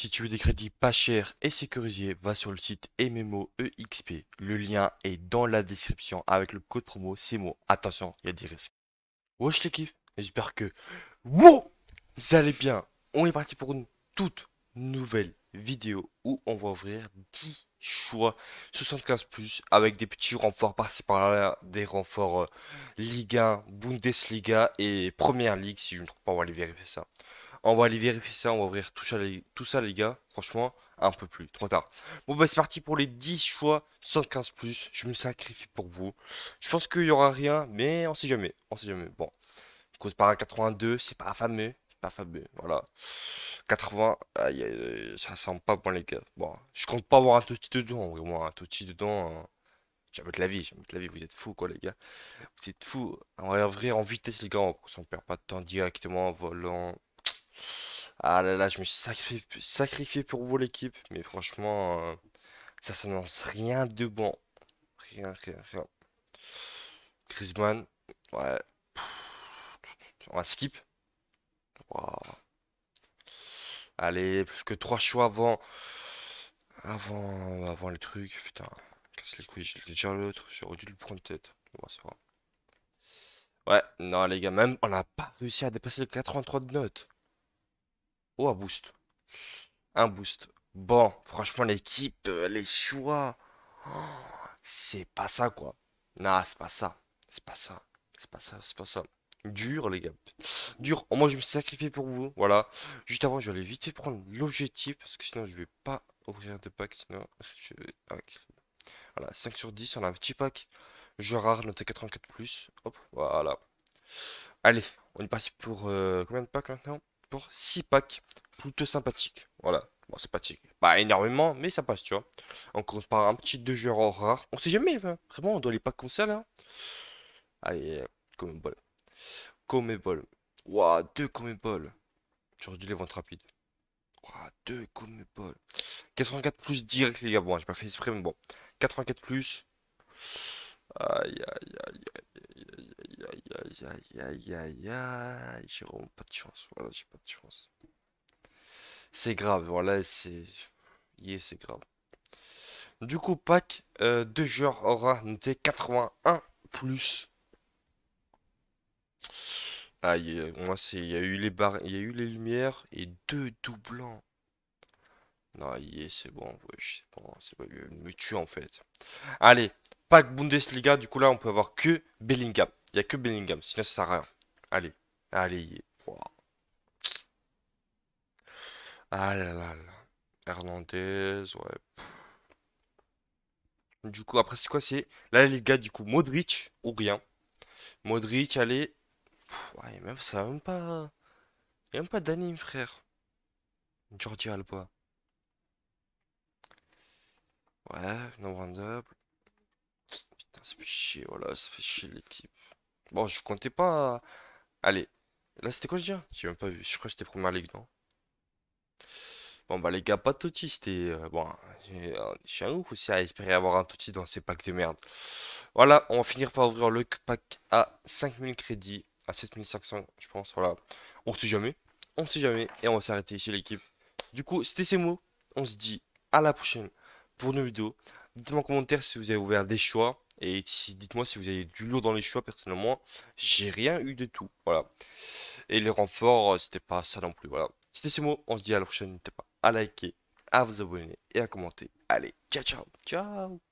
Si tu veux des crédits pas chers et sécurisés, va sur le site MMOEXP. Le lien est dans la description avec le code promo CEMO. Attention, il y a des risques. Wesh l'équipe, j'espère que vous allez bien. On est parti pour une toute nouvelle vidéo où on va ouvrir 10 choix 75 plus avec des petits renforts par-ci par-là, des renforts Liga, euh, Ligue 1, Bundesliga et Première Ligue si je ne trouve pas, on va aller vérifier ça. On va aller vérifier ça, on va ouvrir tout ça, les, tout ça, les gars. Franchement, un peu plus, trop tard. Bon, bah, c'est parti pour les 10 choix 115 plus. Je me sacrifie pour vous. Je pense qu'il y aura rien, mais on sait jamais. On sait jamais. Bon, cause par 82, c'est pas fameux. Pas fameux, voilà. 80, ça sent pas bon, les gars. Bon, je compte pas avoir un tout petit dedans, vraiment, un petit dedans. Hein. la vie, à mettre la vie, vous êtes fous quoi les gars. Vous êtes fous. On va ouvrir en vitesse les gars, on perd pas de temps directement en volant. Ah là là, je me suis sacrifié, pour vous l'équipe, mais franchement, euh, ça s'annonce rien de bon. Rien, rien, rien. Griezmann, ouais. On va skip. Allez, plus que trois choix avant. Avant, avant le truc, putain. Casse les couilles, j'ai déjà l'autre, j'aurais dû le prendre tête. Ouais, Ouais, non les gars, même on n'a pas réussi à dépasser le 83 de notes. Oh, un boost. Un boost. Bon, franchement, l'équipe, euh, les choix. c'est pas ça, quoi. Non, c'est pas ça. C'est pas ça. C'est pas ça. C'est pas ça. Dur, les gars. Dur. Au moins, je me sacrifie pour vous. Voilà. Juste avant, je vais aller vite prendre l'objectif. Parce que sinon, je vais pas ouvrir de pack. Sinon, je Voilà, 5 sur 10. On a un petit pack. Je rare, noté 84. Hop, voilà. Allez, on est passé pour. Euh, combien de packs maintenant pour 6 packs. Plutôt sympathique. Voilà. Bon, sympathique. Pas énormément, mais ça passe, tu vois. On par un petit deux joueurs en rare. On sait jamais, hein. vraiment on doit les packs comme ça, là. Allez, comme bol. Comme bol. Waouh, deux comme bol. J'aurais les ventes rapides Waouh, deux comme bol. 84 plus direct, les gars. Bon, j'ai pas fait exprès, mais bon. 84 plus. aïe, aïe, aïe aïe, aïe, aïe, aïe, aïe, J'ai pas de chance. Voilà, j'ai pas de chance. C'est grave, voilà, c'est. c'est grave. Du coup, pack deux de joueurs aura noté 81 plus. Aïe, euh, moi c'est. Il y a eu les barres, il y a eu les lumières et deux doublants. Non, est, c'est bon, wesh, c'est bon, c'est pas, me tue en fait. Allez, pack Bundesliga, du coup là on peut avoir que Bellingham. Il n'y a que Bellingham, sinon ça sert à rien. Allez, allez. Ah là là là. Hernandez, ouais. Du coup, après, c'est quoi C'est là, les gars, du coup, Modric ou rien. Modric, allez. ouais, même ça, même pas. Il n'y a même pas d'anime, frère. Jordi Alba. Ouais, no double. Putain, c'est fait chier, voilà, oh ça fait chier l'équipe. Bon, je comptais pas... Allez. Là, c'était quoi, je dis J'ai même pas vu. Je crois que c'était Première Ligue, non Bon, bah, les gars, pas de Totti, c'était... Euh, bon, euh, je suis un ouf aussi à espérer avoir un Totti dans ces packs de merde. Voilà, on va finir par ouvrir le pack à 5000 crédits, à 7500, je pense, voilà. On sait jamais, on sait jamais, et on va s'arrêter ici, l'équipe. Du coup, c'était ces mots. On se dit à la prochaine pour une vidéo. Dites-moi en commentaire si vous avez ouvert des choix. Et si, dites-moi si vous avez du lourd dans les choix, personnellement, j'ai rien eu de tout. Voilà. Et les renforts, euh, c'était pas ça non plus. Voilà. C'était ces mots. On se dit à la prochaine. N'hésitez pas à liker, à vous abonner et à commenter. Allez, ciao, ciao, ciao.